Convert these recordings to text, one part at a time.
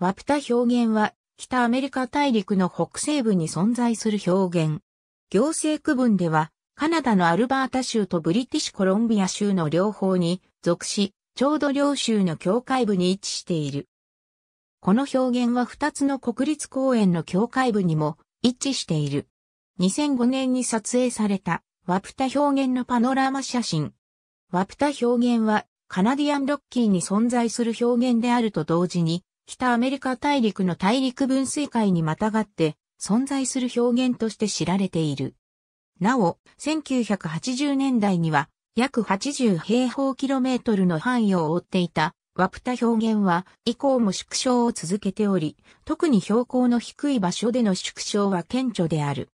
ワプタ表現は、北アメリカ大陸の北西部に存在する表現。行政区分では、カナダのアルバータ州とブリティッシュコロンビア州の両方に属し、ちょうど両州の境界部に位置している。この表現は2つの国立公園の境界部にも一致している。2005年に撮影されたワプタ表現のパノラマ写真。ワプタ表現はカナディアンロッキーに存在する表現であると同時に、北アメリカ大陸の大陸分水界にまたがって存在する表現として知られている。なお、1980年代には約80平方キロメートルの範囲を覆っていたワプタ表現は以降も縮小を続けており、特に標高の低い場所での縮小は顕著である。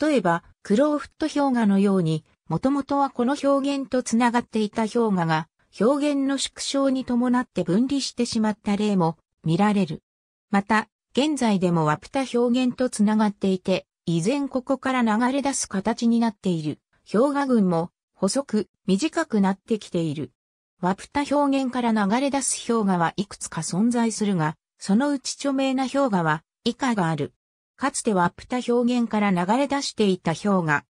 例えば、クローフット氷河のように、もともとはこの表現とつながっていた氷河が表現の縮小に伴って分離してしまった例も見られる。また、現在でもワプタ表現とつながっていて、依然ここから流れ出す形になっている氷河群も細く短くなってきている。ワプタ表現から流れ出す氷河はいくつか存在するが、そのうち著名な氷河は以下がある。かつてワプタ表現から流れ出していた氷河。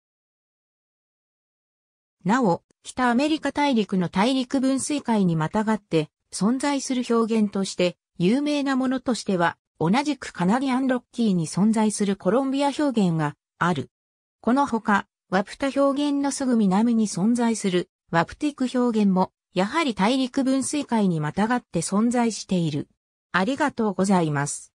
なお、北アメリカ大陸の大陸分水界にまたがって存在する表現として有名なものとしては同じくカナディアンロッキーに存在するコロンビア表現がある。このほか、ワプタ表現のすぐ南に存在するワプティク表現もやはり大陸分水界にまたがって存在している。ありがとうございます。